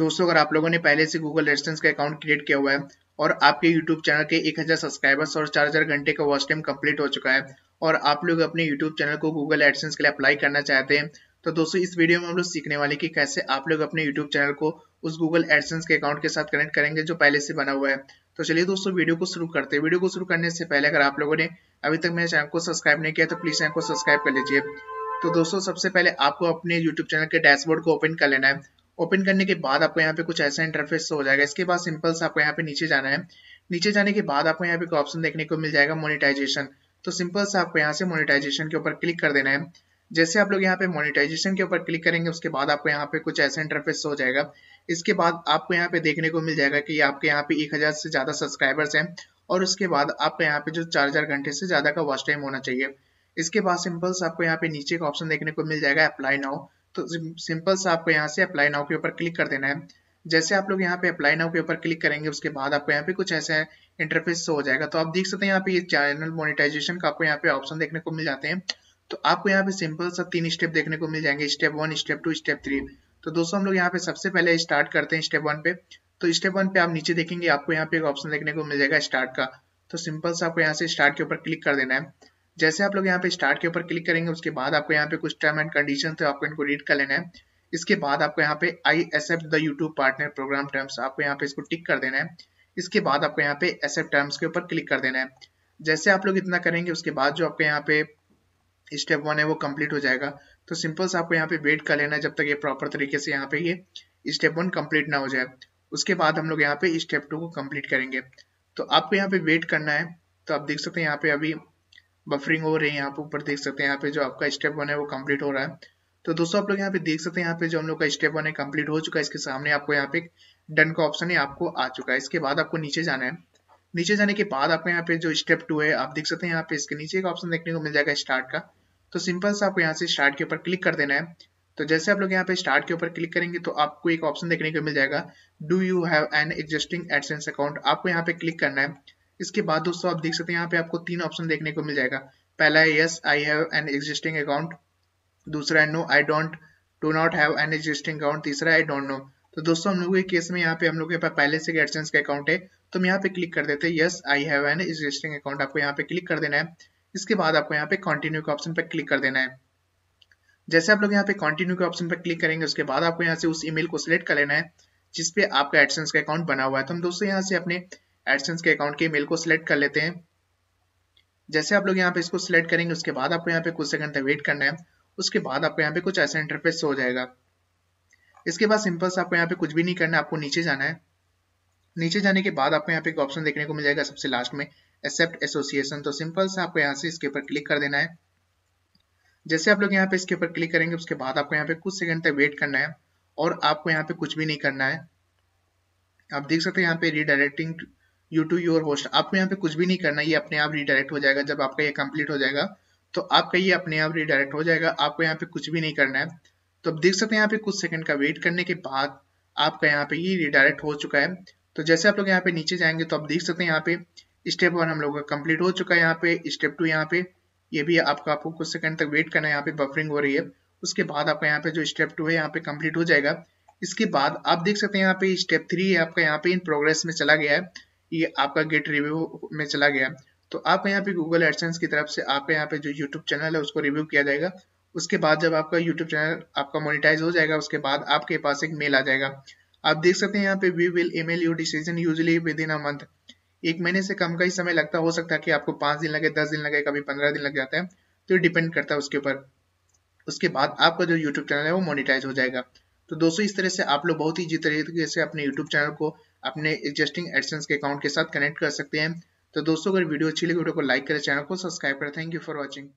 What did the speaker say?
दोस्तों अगर आप लोगों ने पहले से गूगल एडिस्टेंस का अकाउंट क्रिएट किया हुआ है और आपके यूट्यूब चैनल के 1000 सब्सक्राइबर्स और 4000 घंटे का वॉच टाइम कंप्लीट हो चुका है और आप लोग अपने यूट्यूब चैनल को गूगल एडसेंस के लिए अप्लाई करना चाहते हैं तो दोस्तों इस वीडियो में हम लोग सीखने वाले कि कैसे आप लोग अपने यूट्यूब चैनल को उस गूगल एडसेंस के अकाउंट के साथ कनेक्ट करेंगे जो पहले से बना हुआ है तो चलिए दोस्तों वीडियो को शुरू करते हैं वीडियो को शुरू करने से पहले अगर आप लोगों ने अभी तक मेरे चैनल को सब्सक्राइब नहीं किया तो प्लीज चैनल को सब्सक्राइब कर लीजिए तो दोस्तों सबसे पहले आपको अपने यूट्यूब चैनल के डैशबोर्ड को ओपन कर लेना है ओपन करने के बाद आपको यहाँ पे कुछ ऐसा इंटरफेस हो जाएगा इसके बाद सिंपल से आपको यहाँ पे नीचे जाना है नीचे जाने के बाद आपको यहाँ पे ऑप्शन देखने को मिल जाएगा मोनिटाइजेशन तो सिंपल से आपको यहाँ से मोनिटाइजेशन के ऊपर क्लिक कर देना है जैसे आप लोग यहाँ पे मोनिटाइजेशन के ऊपर क्लिक करेंगे उसके बाद आपको यहाँ पे कुछ ऐसा इंटरफेस हो जाएगा इसके बाद आपको यहाँ पे देखने को मिल जाएगा कि आपके यहाँ पे एक हजार से ज्यादा सब्सक्राइबर्स हैं और उसके बाद आपको यहाँ पे जो चार हजार घंटे से ज्यादा का वॉच टाइम होना चाहिए इसके बाद सिंपल से आपको यहाँ पे नीचे का ऑप्शन देखने को मिल जाएगा अप्लाई नाउ तो सिंपल सा आपको यहाँ से अप्लाई नाउ के ऊपर क्लिक कर देना है जैसे आप लोग यहाँ पे अप्लाई नाउ के ऊपर क्लिक करेंगे उसके बाद आपको यहाँ पे कुछ ऐसा इंटरफेस हो जाएगा तो आप देख सकते हैं यहाँ पे चैनल मोनिटाइजेशन का आपको यहाँ पे ऑप्शन देखने को मिल जाते हैं तो आपको यहाँ पे सिंपल सा तीन स्टेप देखने को मिल जाएंगे step one step two step three तो दोस्तों हम लोग यहाँ पे सबसे पहले स्टार्ट करते हैं स्टेप वन पे तो स्टेप वन पे आप नीचे देखेंगे आपको यहाँ पे एक ऑप्शन देखने को मिल जाएगा स्टार्ट का तो सिंपल सा आपको यहाँ से स्टार्ट के ऊपर क्लिक कर देना है जैसे आप लोग यहाँ पे स्टार्ट के ऊपर क्लिक करेंगे उसके बाद आपको यहाँ पे कुछ टर्म एंड कंडीशन है आपको इनको रीड कर लेना है इसके बाद आपको यहाँ पे I accept the YouTube partner program terms आपको यहाँ पे इसको टिक कर देना है इसके बाद आपको यहाँ पे एक्सेप्ट टर्म्स के ऊपर क्लिक कर देना है जैसे आप लोग इतना करेंगे उसके बाद जो आपके यहाँ पे स्टेप वन है वो कम्प्लीट हो जाएगा तो सिंपल से आपको यहाँ पे वेट कर लेना है जब तक ये प्रॉपर तरीके से यहाँ पे ये स्टेप वन कम्प्लीट ना हो जाए उसके बाद हम लोग यहाँ पे स्टेप टू को कम्प्लीट करेंगे तो आपको यहाँ पे वेट करना है तो आप देख सकते हैं यहाँ पे अभी बफरिंग हो रही है यहाँ पे ऊपर देख सकते हैं यहाँ पे जो आपका स्टेप वन है वो कम्प्लीट हो रहा है तो दोस्तों आप लोग यहाँ पे देख सकते हैं यहाँ पे जो हम लोग का स्टेप वन है कम्प्लीट हो चुका है इसके सामने आपको यहाँ पे डन का ऑप्शन है आपको आ चुका है इसके बाद आपको नीचे जाना है नीचे जाने के बाद आपको यहाँ पे जो स्टेप टू है आप देख सकते हैं यहाँ पे इसके नीचे का ऑप्शन देखने को मिल जाएगा स्टार्ट का तो सिंपल से आपको यहाँ से स्टार्ट के ऊपर क्लिक कर देना है तो जैसे आप लोग यहाँ पे स्टार्ट के ऊपर क्लिक करेंगे तो आपको एक ऑप्शन देखने को मिल जाएगा do you have an existing AdSense account आपको यहाँ पे क्लिक करना है इसके बाद दोस्तों आप देख सकते हैं यहाँ पे आपको तीन ऑप्शन देखने को मिल जाएगा पहला है yes I have an existing account दूसरा है no I don't do not have an existing account तीसरा आई डोंट नो तो दोस्तों हम लोग के केस में यहाँ पे हम लोग के पास पहले से एडसेंस का अकाउंट है तो हम यहाँ पे क्लिक कर देते हैं yes I have an existing account आपको यहाँ पे क्लिक कर देना है इसके बाद आपको यहाँ पे कंटिन्यू के ऑप्शन पर क्लिक कर देना है जैसे आप लोग यहाँ पे कंटिन्यू के ऑप्शन पर क्लिक करेंगे उसके बाद आपको यहाँ से उस ईमेल को सिलेक्ट कर लेना है जिसपे आपका एडसेंस का अकाउंट बना हुआ है तो हम दोस्तों यहाँ से अपने एडसेंस के अकाउंट के ईमेल को सिलेक्ट कर लेते हैं जैसे आप लोग यहाँ पे इसको सिलेक्ट करेंगे उसके बाद आपको यहाँ पे कुछ सेकंड तक वेट करना है उसके बाद आपको यहाँ पे कुछ ऐसा इंटरफेस हो जाएगा इसके बाद सिंपल से आपको यहाँ पे कुछ भी नहीं करना है आपको नीचे जाना है नीचे जाने के बाद आपको यहाँ पे एक ऑप्शन देखने को मिल जाएगा सबसे लास्ट में एक्सेप्ट एसोसिएशन तो सिंपल से आपको यहाँ से इसके ऊपर क्लिक कर देना है जैसे आप लोग यहाँ पे इसके ऊपर क्लिक करेंगे उसके बाद आपको यहाँ पे कुछ सेकंड तक वेट करना है और आपको यहाँ पे कुछ भी नहीं करना है आप देख सकते हैं यहाँ पे redirecting you to your host आपको यहाँ पे कुछ भी नहीं करना ये अपने आप रिडायरेक्ट हो जाएगा जब आपका ये कंप्लीट हो जाएगा तो आपका ये अपने आप रिडायरेक्ट हो जाएगा आपको यहाँ पे कुछ भी नहीं करना है तो आप देख सकते हैं यहाँ पे कुछ सेकंड का वेट करने के बाद आपका यहाँ पे ये रिडायरेक्ट हो चुका है तो जैसे आप लोग यहाँ पे नीचे जाएंगे तो आप देख सकते हैं यहाँ पे स्टेप वन हम लोग का कम्प्लीट हो चुका है यहाँ पे स्टेप टू यहाँ पे ये भी आपका आपको कुछ सेकंड तक वेट करना है यहाँ पे बफरिंग हो रही है उसके बाद आपका यहाँ पे जो स्टेप टू है यहाँ पे कम्प्लीट हो जाएगा इसके बाद आप देख सकते हैं यहाँ पे स्टेप थ्री आपका यहाँ पे इन प्रोग्रेस में चला गया है ये आपका गेट रिव्यू में चला गया तो आप यहाँ पे गूगल एडसेंस की तरफ से आपका यहाँ पे जो यूट्यूब चैनल है उसको रिव्यू किया जाएगा उसके बाद जब आपका यूट्यूब चैनल आपका मोनिटाइज हो जाएगा उसके बाद आपके पास एक मेल आ जाएगा आप देख सकते हैं यहाँ पे we will email you decision usually within a month एक महीने से कम का ही समय लगता हो सकता है कि आपको पांच दिन लगे दस दिन लगे कभी पंद्रह दिन लग जाता है तो डिपेंड करता है उसके ऊपर उसके बाद आपका जो यूट्यूब चैनल है वो मोनिटाइज हो जाएगा तो दोस्तों इस तरह से आप लोग बहुत ही इजी तरीके से अपने यूट्यूब चैनल को अपने एग्जिस्टिंग एडसेंस के अकाउंट के साथ कनेक्ट कर सकते हैं तो दोस्तों अगर वीडियो अच्छी लगी वीडियो को तो लाइक करें चैनल को सब्सक्राइब करें थैंक यू फॉर वॉचिंग